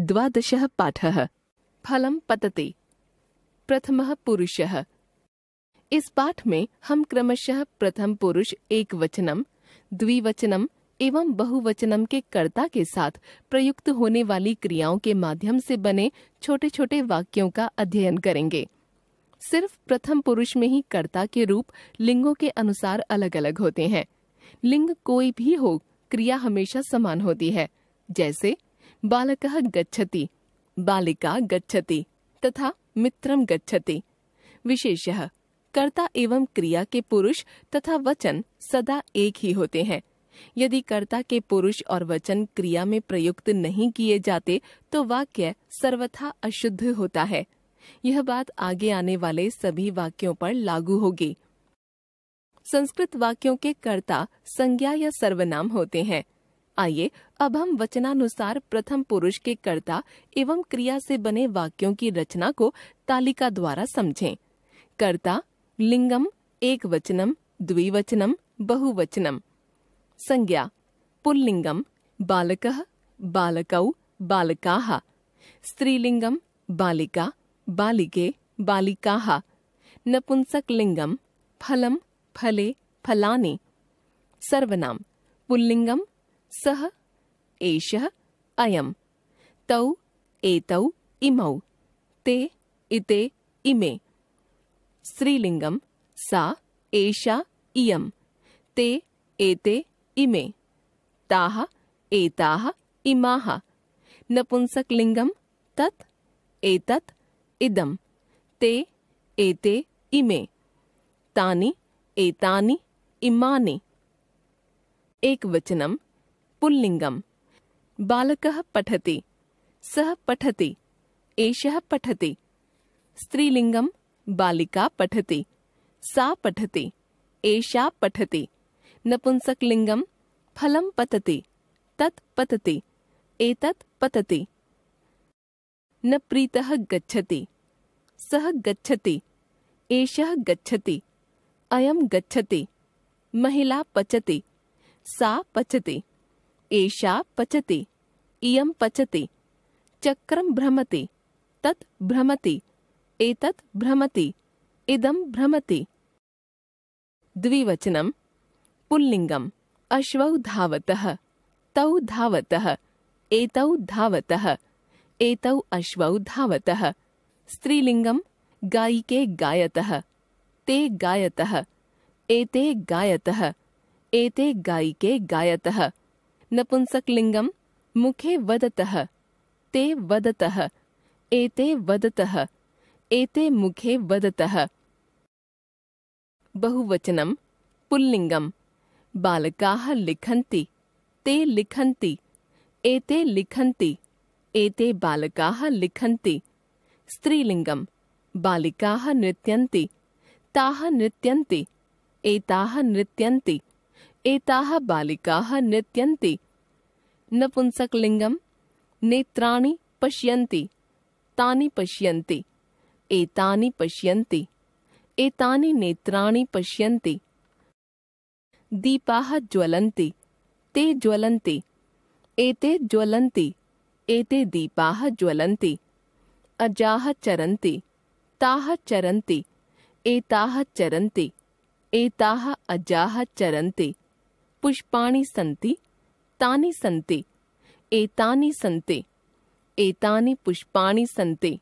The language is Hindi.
द्वादशः पाठः फलम पतते प्रथमः पुरुषः इस पाठ में हम क्रमशः प्रथम पुरुष एक वचनम द्विवचनम एवं बहुवचनम के कर्ता के साथ प्रयुक्त होने वाली क्रियाओं के माध्यम से बने छोटे छोटे वाक्यों का अध्ययन करेंगे सिर्फ प्रथम पुरुष में ही कर्ता के रूप लिंगों के अनुसार अलग अलग होते हैं लिंग कोई भी हो क्रिया हमेशा समान होती है जैसे बालक गच्छति बालिका गच्छति तथा मित्रं गच्छति विशेष कर्ता एवं क्रिया के पुरुष तथा वचन सदा एक ही होते हैं यदि कर्ता के पुरुष और वचन क्रिया में प्रयुक्त नहीं किए जाते तो वाक्य सर्वथा अशुद्ध होता है यह बात आगे आने वाले सभी वाक्यों पर लागू होगी संस्कृत वाक्यों के कर्ता संज्ञा या सर्वनाम होते हैं आइए अब हम वचनानुसार प्रथम पुरुष के कर्ता एवं क्रिया से बने वाक्यों की रचना को तालिका द्वारा समझें। कर्ता लिंगम एक वचनम द्विवचनम बहुवचनम संज्ञा पुल्लिंगम बालक बालकौ बालका स्त्रीलिंगम बालिका बालिके बालिका लिंगम फलम फले फलानी सर्वनाम पुल्लिंगम सह एषः अयं तौ एतौ इमौ ते इते इमे स्त्रीलिङ्गं सा एषा इयं ते एते इमे ताः एताः इमाः नपुंसकलिङ्गं तत् एतत् इदं ते एते इमे तानि एतानि इमानि एकवचनं पुल्लिंगम बालक पठति सः पठति एषः पठति स्त्रीलिङ्गं बालिका पठति सा पठति एषा पठति नपुंसकलिङ्गं फलं पतति तत् पतति एतत् पतति न प्रीतः गच्छति सः गच्छति एषः गच्छति अयं गच्छति महिला पचति सा पचति एषा पचति इयं पचति चक्रं भ्रमति तत् भ्रमति एतत् भ्रमति इदं भ्रमति द्विवचनं पुल्लिङ्गम् अश्वौ धावतः तौ धावतः एतौ धावतः एतौ अश्वौ धावतः स्त्रीलिङ्गं गायिके गायतः ते गायतः एते गायतः एते गायिके गायतः नपुंसकलिङ्गं मुखे वदतः ते वदतः एते वदतः एते मुखे वदतः बहुवचनं पुल्लिङ्गं बालकाः लिखन्ति ते लिखन्ति एते लिखन्ति एते बालकाः लिखन्ति स्त्रीलिङ्गं बालिकाः नृत्यन्ति ताः नृत्यन्ति एताः नृत्यन्ति एताः बालिकाः नृत्यन्ति नपुंसकलिङ्गं नेत्राणि पश्यन्ति तानि पश्यन्ति एतानि पश्यन्ति एतानि नेत्राणि पश्यन्ति दीपाः ज्वलन्ति ते ज्वलन्ति एते ज्वलन्ति एते दीपाः ज्वलन्ति अजाः चरन्ति ताः चरन्ति एताः चरन्ति एताः अजाः चरन्ति पुष्पाणि सन्ति तानि सन्ति एतानि सन्ति एतानि पुष्पाणि सन्ति